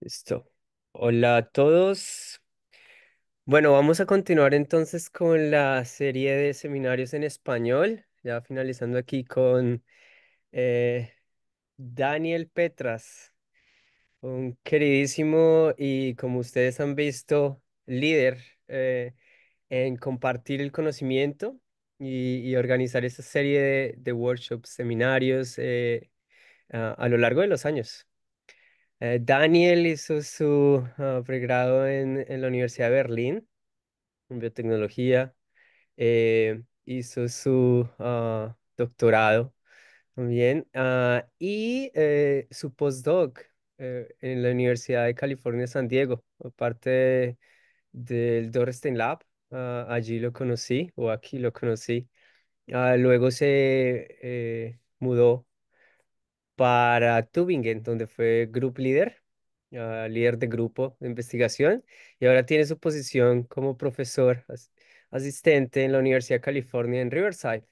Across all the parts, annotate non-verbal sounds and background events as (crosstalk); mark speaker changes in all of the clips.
Speaker 1: Listo. Hola a todos. Bueno, vamos a continuar entonces con la serie de seminarios en español, ya finalizando aquí con eh, Daniel Petras, un queridísimo y como ustedes han visto, líder eh, en compartir el conocimiento y, organizar esta serie de, workshops, seminarios eh, a lo largo de los años. Eh, Daniel hizo su ah, pregrado en, la Universidad de Berlín, en biotecnología. Eh, hizo su ah, doctorado también ah, y eh, su postdoc en la Universidad de California, San Diego, aparte del Dorstein Lab. allí lo conocí o aquí lo conocí. luego se mudó para Tübingen, donde fue group leader, ah, líder de grupo de investigación, y ahora tiene su posición como profesor asistente en la Universidad de California en Riverside.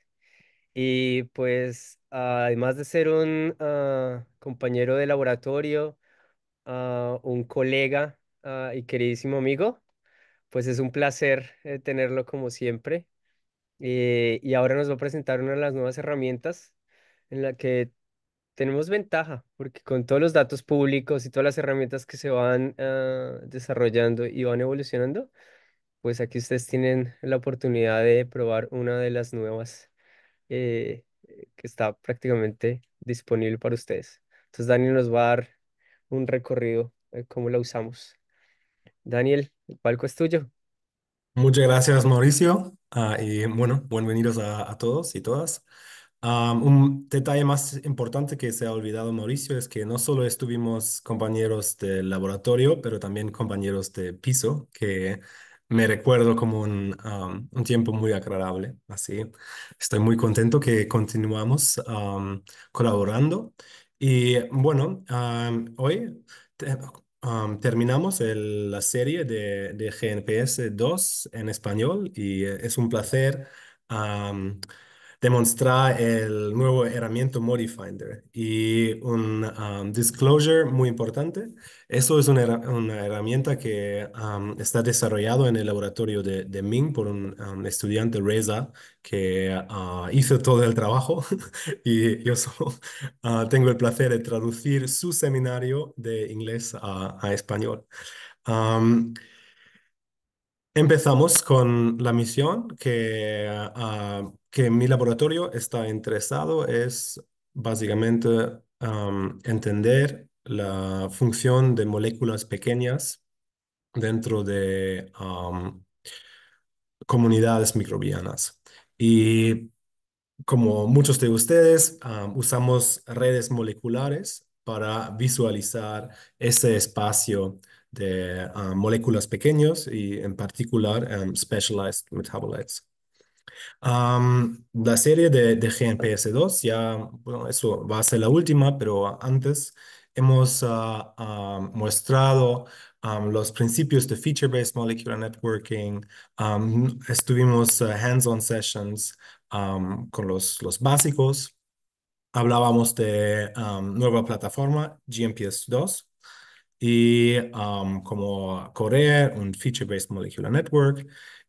Speaker 1: Y pues, además de ser un ah, compañero de laboratorio, ah, un colega y queridísimo amigo, pues es un placer eh, tenerlo como siempre. Eh, y ahora nos va a presentar una de las nuevas herramientas en la que tenemos ventaja, porque con todos los datos públicos y todas las herramientas que se van ah, desarrollando y van evolucionando, pues aquí ustedes tienen la oportunidad de probar una de las nuevas eh, que está prácticamente disponible para ustedes. Entonces Daniel nos va a dar un recorrido de eh, cómo la usamos. Daniel, el palco es tuyo. Muchas gracias, Mauricio. Ah, y bueno, bienvenidos a todos y todas un detalle
Speaker 2: más importante que se ha olvidado Mauricio es que no solo estuvimos compañeros de laboratorio, pero también compañeros de piso, que me recuerdo como un, un, tiempo muy agradable. Así, estoy muy contento que continuamos colaborando. Y bueno, hoy terminamos la serie de, de GNPS 2 en español y es un placer demostrar el nuevo herramienta Modifinder y un um, disclosure muy importante. Eso es una, herramienta que um, está desarrollado en el laboratorio de, de Ming por un um, estudiante Reza que uh, hizo todo el trabajo (laughs) y yo solo (laughs) uh, tengo el placer de traducir su seminario de inglés a español. Empezamos con la misión que, ah, que mi laboratorio está interesado es básicamente entender la función de moléculas pequeñas dentro de comunidades microbianas. Y como muchos de ustedes, usamos redes moleculares para visualizar ese espacio de ah, moléculas pequeñas y en particular em, specialized metabolites. la serie de, de GMPS2 ya, bueno, eso va a ser la última, pero antes hemos ah, mostrado los principios de Feature-Based Molecular Networking, estuvimos ah, hands-on sessions con los, los básicos, hablábamos de nueva plataforma, GMPS2, y um, como correr un Feature-Based Molecular Network,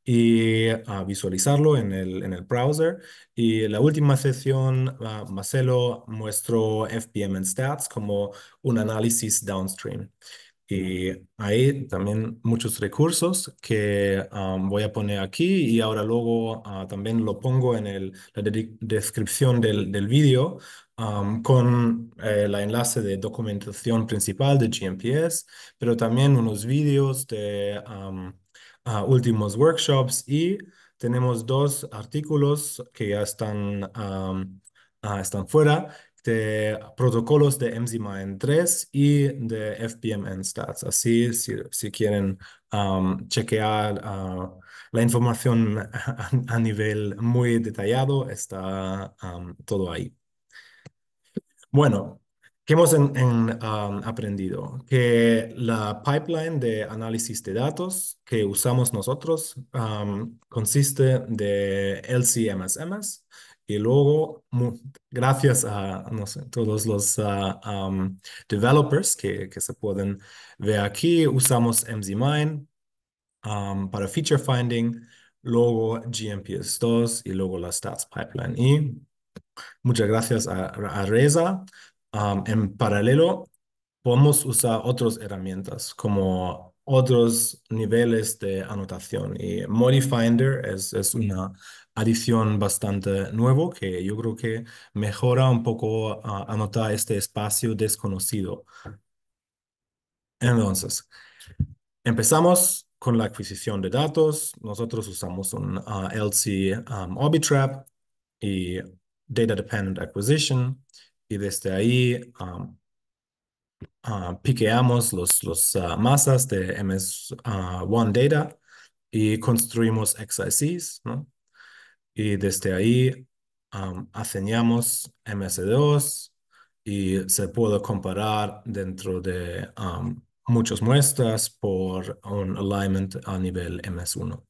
Speaker 2: y ah, visualizarlo en el, en el browser. Y en la última sesión, ah, Marcelo muestro FPM and Stats como un análisis downstream. Y hay también muchos recursos que voy a poner aquí y ahora luego ah, también lo pongo en el, la descripción del, del vídeo con el eh, enlace de documentación principal de GMPS, pero también unos vídeos de últimos workshops y tenemos dos artículos que ya están, ah, están fuera de protocolos de n 3 y de FPMN Stats. Así, si, quieren chequear ah, la información (laughs) a, nivel muy detallado, está todo ahí. Bueno, ¿qué hemos aprendido? Que la pipeline de análisis de datos que usamos nosotros consiste de LCMSMs y luego, gracias a todos los ah, developers que, se pueden ver aquí, usamos MZMine para feature finding, luego GMPS2 y luego la stats pipeline. Y Muchas gracias a, Reza. Um, en paralelo, podemos usar otras herramientas como otros niveles de anotación y Modifinder es, es una adición bastante nuevo que yo creo que mejora un poco uh, anotar este espacio desconocido. Entonces, empezamos con la adquisición de datos. Nosotros usamos un uh, LC um, Obitrap y Data Dependent Acquisition, y desde ahí um, uh, piqueamos los, los uh, masas de MS1 uh, Data y construimos XICs, ¿no? Y desde ahí um, MS2 y se puede comparar dentro de um, muchas muestras por un alignment a nivel MS1.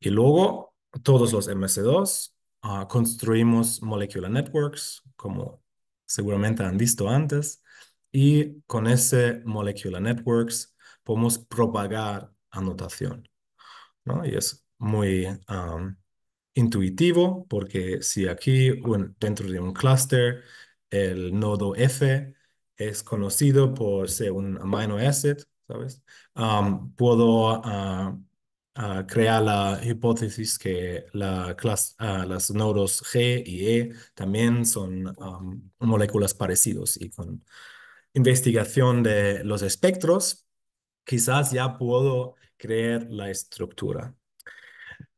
Speaker 2: Y luego todos los MS2 Ah, construimos molecular networks, como seguramente han visto antes, y con ese molecular networks podemos propagar anotación. ¿no? Y es muy intuitivo porque si aquí dentro de un cluster el nodo F es conocido por ser un amino acid, ¿sabes? puedo ah, Ah, crea la hipótesis que la ah, las nodos G y E también son moléculas parecidas y con investigación de los espectros, quizás ya puedo crear la estructura.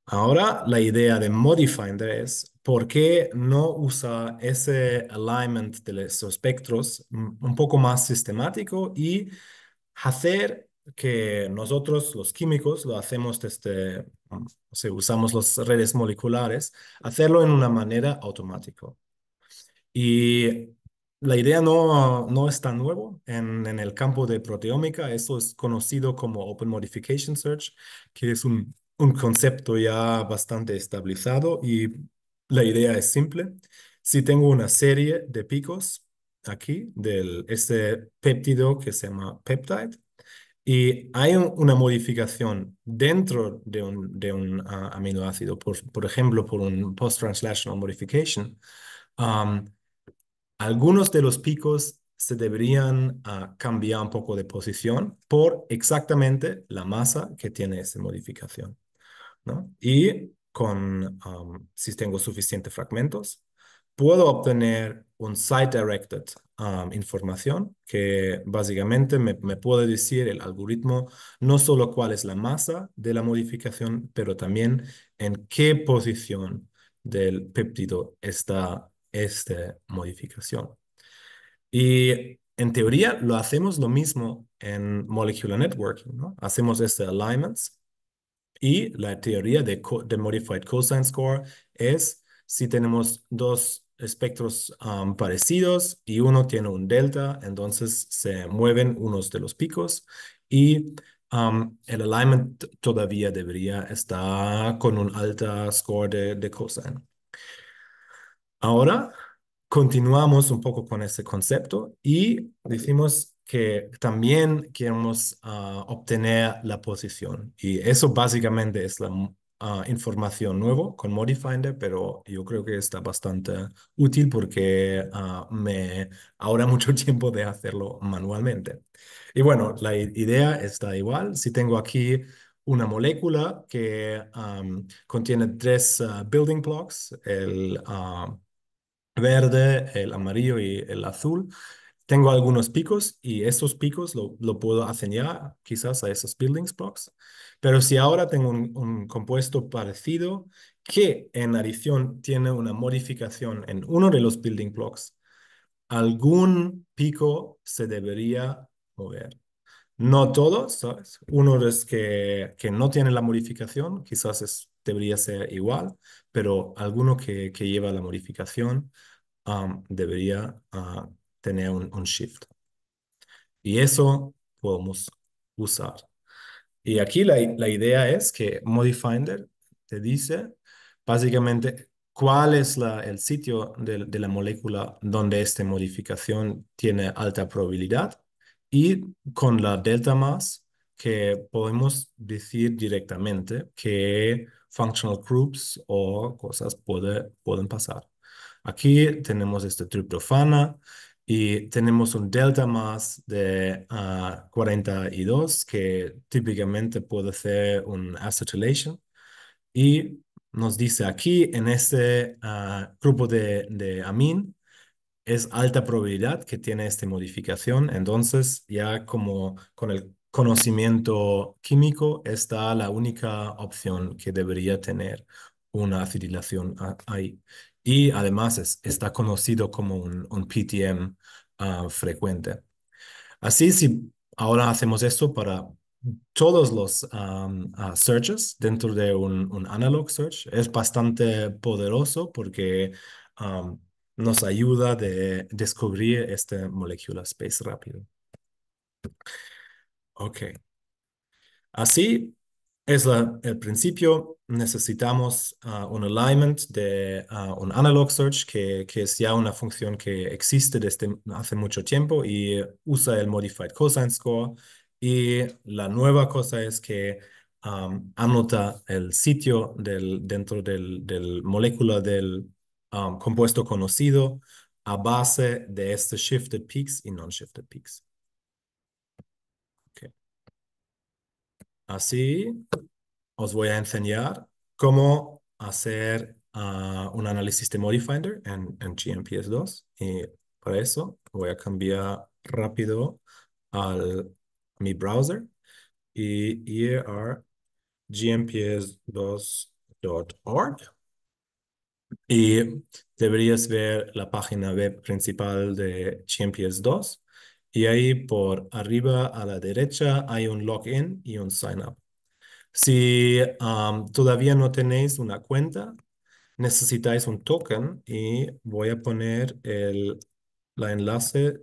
Speaker 2: Ahora, la idea de Modifinder es por qué no usa ese alignment de los espectros un poco más sistemático y hacer que nosotros los químicos lo hacemos desde, o sea, usamos las redes moleculares, hacerlo en una manera automática. Y la idea no, no es tan nuevo en, el campo de proteómica, eso es conocido como Open Modification Search, que es un, un concepto ya bastante estabilizado y la idea es simple. Si tengo una serie de picos aquí del este péptido que se llama peptide, y hay una modificación dentro de un, ah, aminoácido, por, ejemplo, por un post-translational modification. algunos de los picos se deberían ah, cambiar un poco de posición por exactamente la masa que tiene esa modificación. ¿no? Y con, si tengo suficientes fragmentos, puedo obtener un site-directed um, información que básicamente me, puede decir el algoritmo no solo cuál es la masa de la modificación, pero también en qué posición del péptido está esta modificación. Y en teoría lo hacemos lo mismo en Molecular Networking, ¿no? Hacemos este alignment y la teoría de, de Modified Cosine Score es si tenemos dos espectros parecidos y uno tiene un delta, entonces se mueven unos de los picos y el alignment todavía debería estar con un alta score de, de cosine. Ahora continuamos un poco con ese concepto y decimos que también queremos ah, obtener la posición y eso básicamente es la información nuevo con Modifinder, pero yo creo que está bastante útil porque ah, me ahorra mucho (laughs) tiempo de hacerlo manualmente. Y bueno, la idea está igual. Si tengo aquí una molécula que contiene tres ah, building blocks, el ah, verde, el amarillo y el azul tengo algunos picos y esos picos lo, lo puedo asignar quizás a esos building blocks. Pero si ahora tengo un, compuesto parecido que en adición tiene una modificación en uno de los building blocks, algún pico se debería mover. No todos, ¿sabes? Uno es que, que no tiene la modificación, quizás debería ser igual, pero alguno que, que lleva la modificación um, debería ah, tener un, un shift. Y eso podemos usar. Y aquí la, la idea es que ModiFinder te dice básicamente cuál es la, el sitio de, de, la molécula donde esta modificación tiene alta probabilidad y con la delta más que podemos decir directamente que functional groups o cosas puede, pueden pasar. Aquí tenemos este triptofana, y tenemos un delta más de 42, ah, que típicamente puede ser un acetylation. Y nos dice aquí, en este ah, grupo de, de amin, es alta probabilidad que tiene esta modificación. Entonces, ya como con el conocimiento químico, está la única opción que debería tener una acetilación ahí y además está conocido como un, un PTM ah, frecuente. Así, si ahora hacemos esto para todos los ah, searches dentro de un, analog search, es bastante poderoso porque nos ayuda de descubrir este molécula space rápido. Ok. Así, es la, el principio, necesitamos ah, un alignment de ah, un analog search, que, es ya una función que existe desde hace mucho tiempo y usa el modified cosine score. Y la nueva cosa es que anota el sitio del, dentro del, del molécula del compuesto conocido a base de este shifted peaks y non-shifted peaks. Así os voy a enseñar cómo hacer ah, un análisis de Modifinder en, GMPS2. Y para eso voy a cambiar rápido al, mi browser y a gmps2.org y deberías ver la página web principal de GMPS2 y ahí por arriba a la derecha hay un login y un sign up. Si todavía no tenéis una cuenta, necesitáis un token y voy a poner el la enlace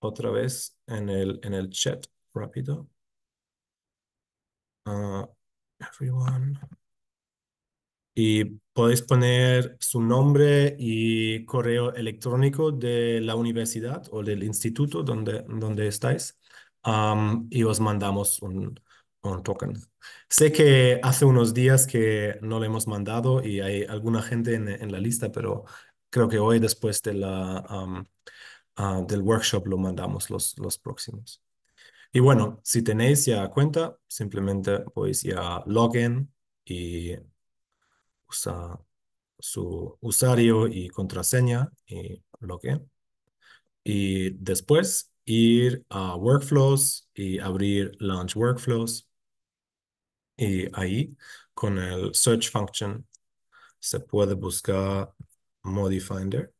Speaker 2: otra vez en el, en el chat rápido. Ah,
Speaker 1: everyone.
Speaker 2: Y Podéis poner su nombre y correo electrónico de la universidad o del instituto donde, donde estáis y os mandamos un, token. Sé que hace unos días que no lo hemos mandado y hay alguna gente en, en la lista, pero creo que hoy después de la, ah, del workshop lo mandamos los, los próximos. Y bueno, si tenéis ya cuenta, simplemente podéis ya login y su usuario y contraseña y login. Y después ir a Workflows y abrir Launch Workflows. Y ahí con el Search Function se puede buscar Modifinder.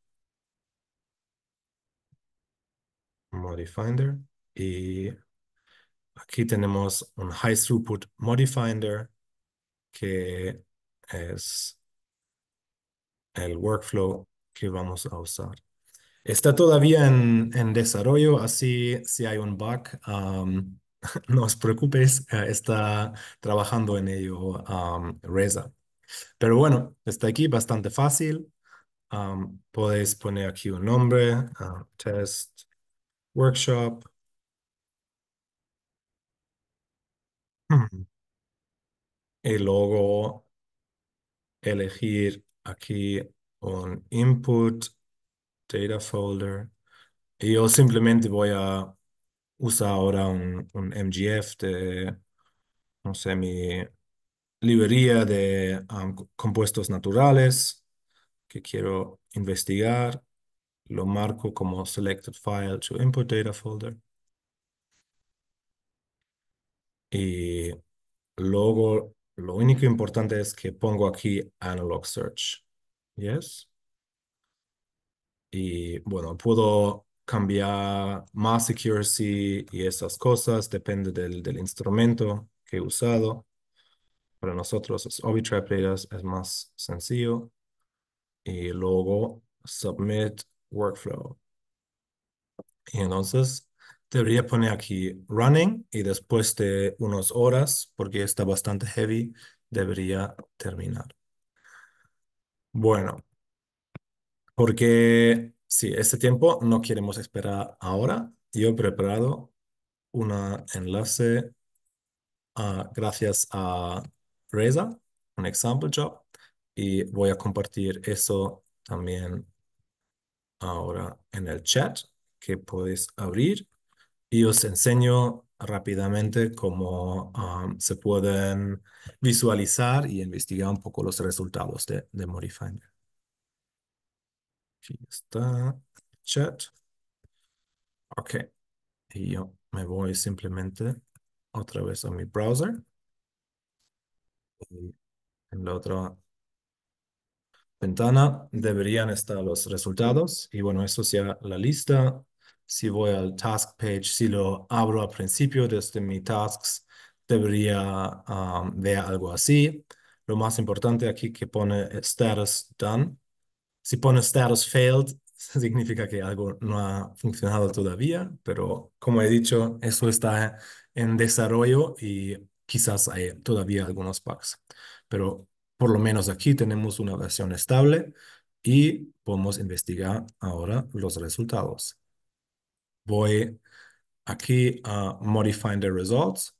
Speaker 2: Modifinder. Y aquí tenemos un High Throughput Modifinder que es el workflow que vamos a usar. Está todavía en, desarrollo, así si hay un bug, (laughs) no os preocupéis, eh, está trabajando en ello Reza. Pero bueno, está aquí bastante fácil. podéis poner aquí un nombre, ah, test, workshop. (clears throat) Y luego elegir aquí un input, data folder, y yo simplemente voy a usar ahora un, MGF de, no sé, mi librería de um, compuestos naturales que quiero investigar. Lo marco como selected file to input data folder. Y luego lo único importante es que pongo aquí Analog Search. ¿Yes? Y bueno, puedo cambiar más security y esas cosas, depende del, instrumento que he usado. Para nosotros es es más sencillo. Y luego Submit Workflow. Y entonces Debería poner aquí running y después de unas horas, porque está bastante heavy, debería terminar. Bueno, porque si este tiempo no queremos esperar ahora. Yo he preparado un enlace ah, gracias a Reza, un example job, y voy a compartir eso también ahora en el chat que podéis abrir y os enseño rápidamente cómo um, se pueden visualizar y investigar un poco los resultados de, de Aquí está chat. Ok. Y yo me voy simplemente otra vez a mi browser. en la otra ventana deberían estar los resultados. Y bueno, eso sea la lista si voy al task page, si lo abro al principio desde este, mi tasks, debería um, ver algo así. Lo más importante aquí que pone status done. Si pone status failed, (laughs) significa que algo no ha funcionado todavía, pero como he dicho, eso está en desarrollo y quizás hay todavía algunos bugs. Pero por lo menos aquí tenemos una versión estable y podemos investigar ahora los resultados voy aquí a Modify the results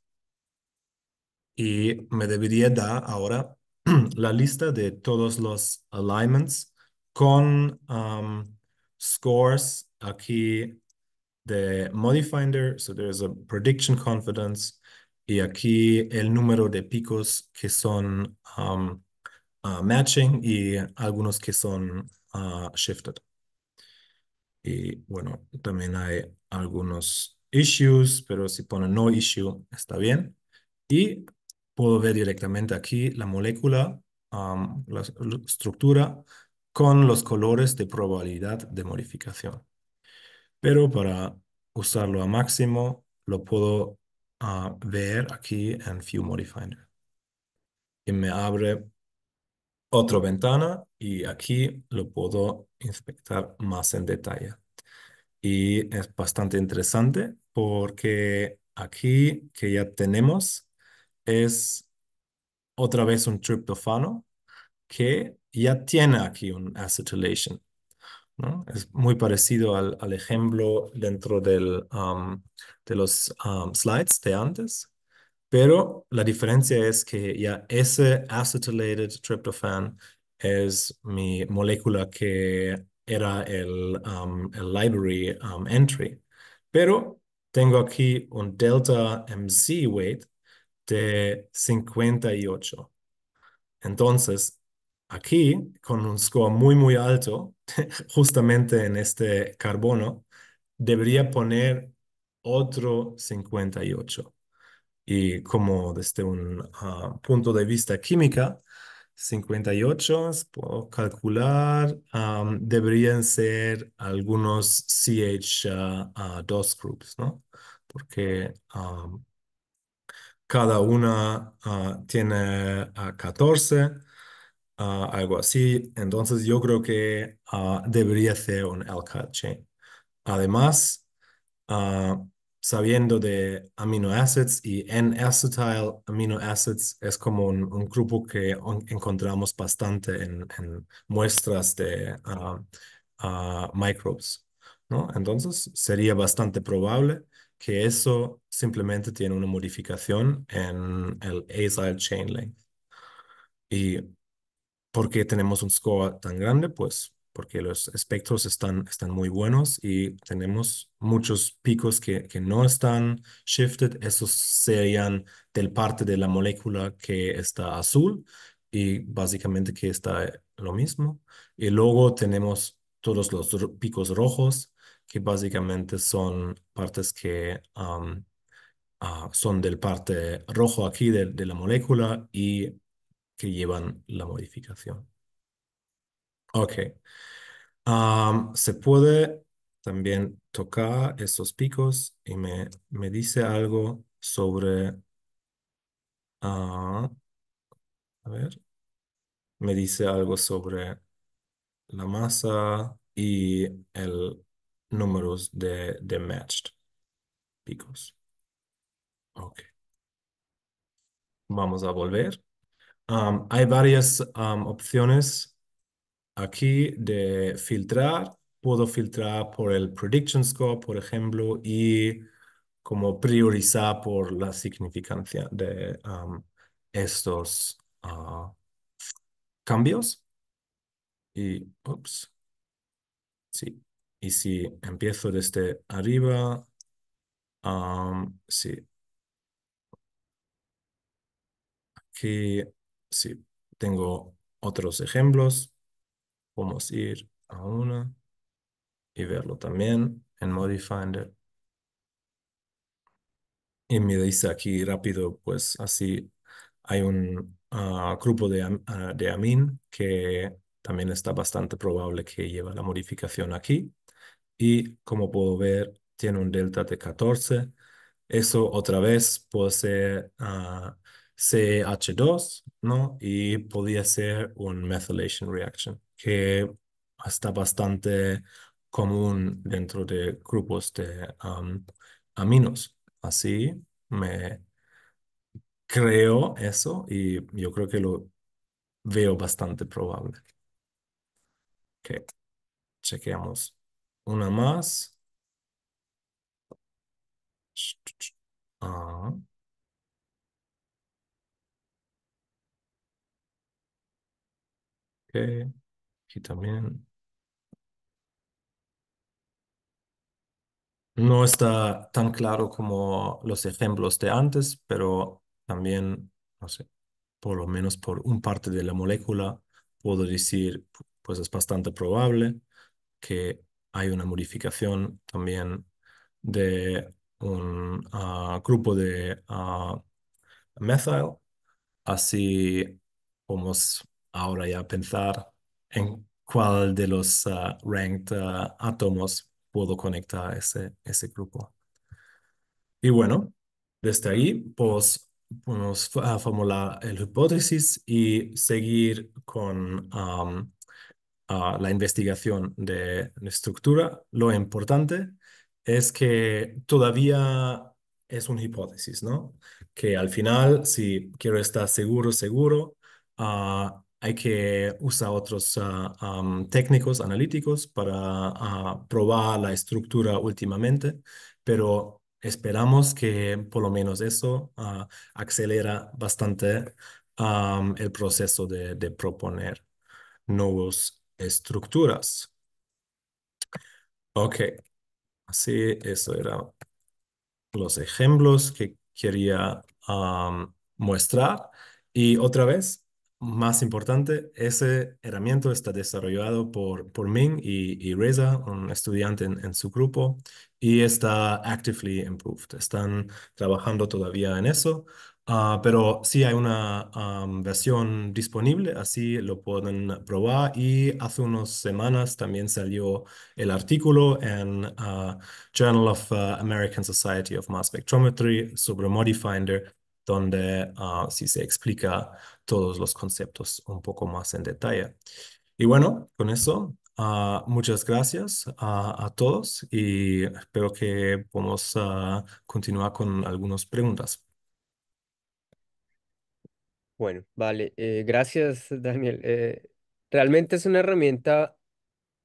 Speaker 2: y me debería dar ahora (clears throat) la lista de todos los alignments con um, scores aquí de modifinder, so there's a prediction confidence, y aquí el número de picos que son um, uh, matching y algunos que son uh, shifted. Y bueno, también hay algunos issues, pero si pone no issue está bien. Y puedo ver directamente aquí la molécula, la, estructura con los colores de probabilidad de modificación. Pero para usarlo a máximo, lo puedo ah, ver aquí en few Modifier. Y me abre otra ventana y aquí lo puedo inspectar más en detalle. Y es bastante interesante porque aquí que ya tenemos es otra vez un triptofano que ya tiene aquí un acetylation. Es muy parecido al, al ejemplo dentro del, de los slides de antes, pero la diferencia es que ya ese acetylated tryptophan es mi molécula que era el, um, library um, entry. Pero tengo aquí un delta MC weight de 58. Entonces, aquí, con un score muy, muy alto, (laughs) justamente en este carbono, debería poner otro 58 y como desde un ah, punto de vista química, 58, puedo calcular, deberían ser algunos CH2 ah, ah, groups, ¿no? Porque cada una tiene 14, algo así. Entonces yo creo que debería ser un alkyl chain. Además, sabiendo de aminoácidos, y N-acetyl amino acids es como un, grupo que encontramos bastante en, muestras de ah, ah, microbes. ¿no? Entonces, sería bastante probable que eso simplemente tiene una modificación en el acyl chain length. ¿Y por qué tenemos un score tan grande? Pues porque los espectros están, están muy buenos y tenemos muchos picos que, no están shifted. Esos serían del parte de la molécula que está azul y básicamente que está lo mismo. Y luego tenemos todos los picos rojos que básicamente son partes que ah, son del parte rojo aquí de la molécula y que llevan la modificación. Ok. se puede también tocar esos picos y me, me dice algo sobre... Ah, a ver. Me dice algo sobre la masa y el número de, matched picos. Ok. Vamos a volver. hay varias opciones Aquí de filtrar, puedo filtrar por el prediction score, por ejemplo, y como priorizar por la significancia de um, estos uh, cambios. Y, ups, sí. Y si empiezo desde arriba, um, sí. Aquí, sí, tengo otros ejemplos. Podemos ir a una y verlo también en Modifinder. Y me dice aquí rápido, pues así hay un ah, grupo de, amin ah, que también está bastante probable que lleva la modificación aquí. Y como puedo ver, tiene un delta de 14. Eso otra vez puede ser ah, CH2, ¿no? Y podría ser un methylation reaction que está bastante común dentro de grupos de aminos. Así me creo eso y yo creo que lo veo bastante probable. Ok, chequeamos una más. Ah. Okay también. No está tan claro como los ejemplos de antes, pero también, no sé, por lo menos por un parte de la molécula, puedo decir, pues es bastante probable que hay una modificación también de un ah, grupo de ah, methyl, así podemos ahora ya pensar en cuál de los ah, ranked ah, átomos puedo conectar ese, ese grupo. Y bueno, desde ahí pues, podemos ah, formular la hipótesis y seguir con la investigación de la estructura. Lo importante es que todavía es una hipótesis, ¿no? Que al final, si quiero estar seguro, seguro, hay que usar otros ah, técnicos analíticos para ah, probar la estructura últimamente, pero esperamos que por lo menos eso ah, acelera bastante el proceso de, proponer nuevas estructuras. Ok, así eso eran los ejemplos que quería mostrar. Y otra vez, más importante, ese herramienta está desarrollado por, por Ming y, y Reza, un estudiante en, su grupo, y está actively improved. Están trabajando todavía en eso, ah, pero sí hay una um, versión disponible, así lo pueden probar. Y hace unas semanas también salió el artículo en ah, Journal of ah, American Society of Mass Spectrometry sobre Modifinder donde ah, sí se explica todos los conceptos un poco más en detalle. Y bueno, con eso, ah, muchas gracias a, todos y espero que podamos ah, continuar con algunas preguntas.
Speaker 1: Bueno, vale, eh, gracias Daniel. Eh, realmente es una herramienta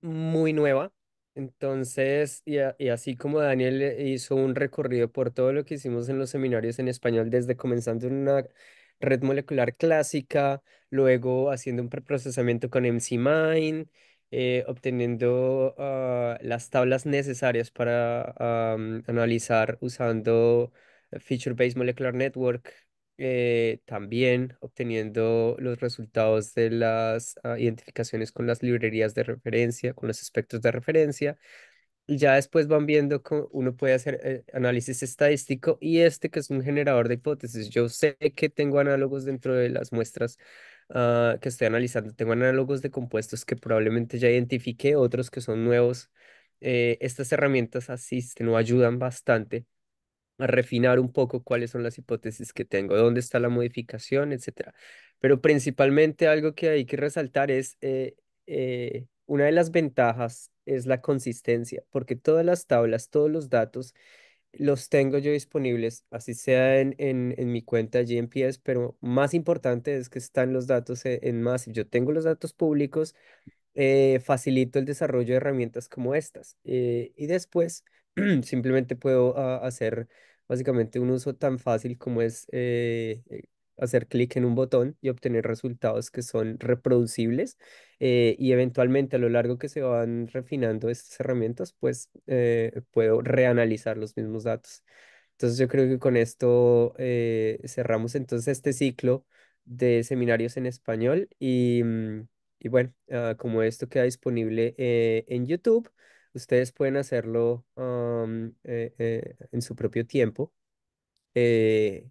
Speaker 1: muy nueva entonces, y, así como Daniel eh, hizo un recorrido por todo lo que hicimos en los seminarios en español, desde comenzando en una red molecular clásica, luego haciendo un preprocesamiento con MCMine, eh, obteniendo ah, las tablas necesarias para analizar usando eh, Feature-Based Molecular Network, eh, también obteniendo los resultados de las ah, identificaciones con las librerías de referencia, con los espectros de referencia. Y ya después van viendo cómo uno puede hacer eh, análisis estadístico y este que es un generador de hipótesis. Yo sé que tengo análogos dentro de las muestras ah, que estoy analizando. Tengo análogos de compuestos que probablemente ya identifique otros que son nuevos. Eh, estas herramientas asisten o ayudan bastante a refinar un poco cuáles son las hipótesis que tengo, dónde está la modificación, etcétera. Pero principalmente algo que hay que resaltar es eh, eh, una de las ventajas es la consistencia, porque todas las tablas, todos los datos los tengo yo disponibles, así sea en, en, en mi cuenta GMPS, pero más importante es que están los datos e, en, en Massive. Yo tengo los datos públicos, eh, facilito el desarrollo de herramientas como estas. y después (clears throat) simplemente puedo ah, hacer básicamente un uso tan fácil como es eh, eh, hacer clic en un botón y obtener resultados que son reproducibles eh, y eventualmente a lo largo que se van refinando estas herramientas, pues puedo reanalizar los mismos datos. Entonces yo creo que con esto cerramos entonces este ciclo de seminarios en español y, mm, y bueno, ah, como esto queda disponible en YouTube. Ustedes pueden hacerlo eh, eh, en su propio tiempo eh,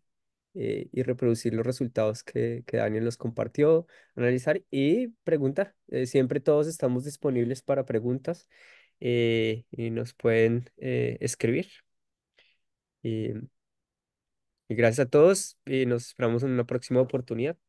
Speaker 1: y reproducir los resultados que, Daniel los compartió, analizar y preguntar. siempre todos estamos disponibles para preguntas y nos pueden escribir. y gracias a todos y nos esperamos en una próxima oportunidad.